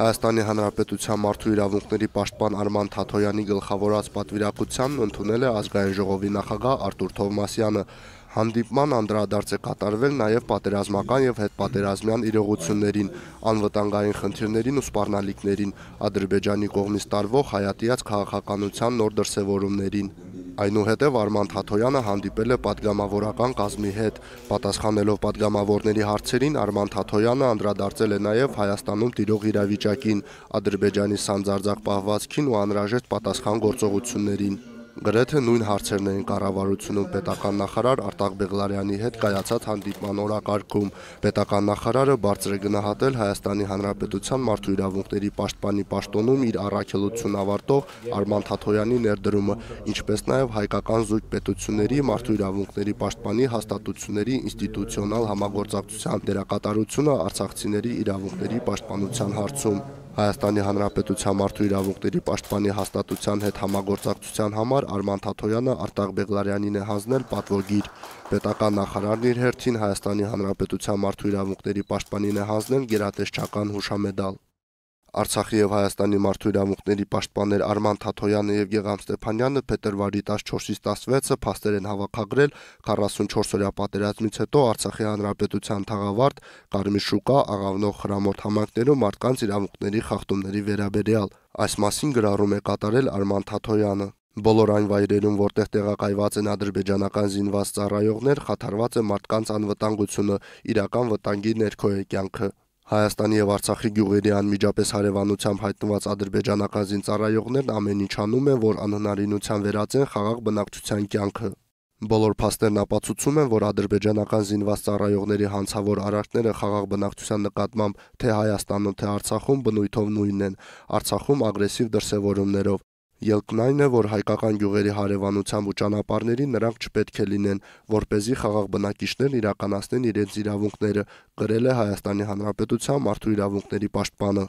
Հայաստանի Հանրապետության մարդու իրավունքների պաշտպան Արման Թաթոյանի գլխավորած պատվիրակությանն ընդունել է ազգային ժողովի նախագահ Արտուր Թովմասյանը։ Հանդիպման անդրադարձ է կատարվել նաև պատերազմական եւ հետպատերազմյան իրողություններին, անվտանգային խնդիրներին ու սպառնալիքներին, Ադրբեջանի կողմից տարվող հայատյաց քաղաքականության նոր դրսևորումներին։ Այնուհետև Արման Թաթոյանը հանդիպել է падգամավորական կազմի հետ։ Պատասխանելով падգամավորների հարցերին Արման Թաթոյանը անդրադարձել է նաև Հայաստանում տիրող իրավիճակին, Ադրբեջանի սանձարձակ պահվածքին ու անհրաժեշտ պատասխան գործողություններին։ Գրեթե նույն հարցերն էին կառավարությունում պետական նախարար Արտակ Բեգլարյանի հետ կայացած հանդիպման օրակարգում։ Պետական նախարարը բարձր է գնահատել Հայաստանի Հանրապետության մարդու իրավունքների պաշտպանի պաշտոնում իր առաքելություն ավարտող Արման Թաթոյանի ներդրումը, ինչպես նաև հայկական զույգ պետությունների մարդու իրավունքների պաշտպանի հաստատությունների ինստիտուցիոնալ համագործակցության դերակատարությունը արցախցիների իրավունքների պաշտպանության հարցում։ Հայաստանի Հանրապետության մարդու իրավունքների պաշտպանի հաստատության հետ համագործակցության համար Արման Թաթոյանը Արտակ Բեգլարյանին է հանձնել պատվոգիր։ Պետական նախարարն իր հերթին Հայաստանի Հանրապետության մարդու իրավունքների պաշտպանին է հանձնել գերատեսչական հուշամեդալ։ Արցախի եւ Հայաստանի մարդու իրավունքների պաշտպաներ Արման Թաթոյանը եւ Գեգամ Ստեփանյանը փետրվարի 14-ից 16-ը փաստեր են հավաքագրել 44 օրյա պատերազմից հետո Արցախի հանրապետության թաղավարտ Կարմիր շուկա աղավնող հրամորդ համակներում մարդկանց իրավունքների խախտումների վերաբերյալ։ Այս մասին գրառում է կատարել Արման Թաթոյանը։ Բոլոր այն վայրերում, որտեղ տեղակայված են ադրբեջանական զինված ծառայողներ, խաթարված է մարդկանց անվտանգությունը, իրական վտանգի ներքո է կյանքը։ Հայաստանի եւ Արցախի գյուղերի անմիջապես հարևանությամբ հայտնված ադրբեջանական զինծառայողներն ամեն ինչ անում են, որ անհնարինության վերածեն խաղաղ բնակչության կյանքը։ Բոլոր փաստերն ապացուցում են, որ ադրբեջանական զինված ծառայողների հանցավոր արարքները խաղաղ բնակչության նկատմամբ թե Հայաստանում, թե Արցախում բնույթով նույնն են։ Արցախում ագրեսիվ դրսևորումներով, Ելքն այն է, որ հայկական գյուղերի հարևանությամբ ու ճանապարհներին նրանք չպետք է լինեն, որ เป զի խաղաղ բնակիչներն իրականացնեն իրենց իրավունքները, գրել է Հայաստանի Հանրապետության Մարդու իրավունքների պաշտպանը։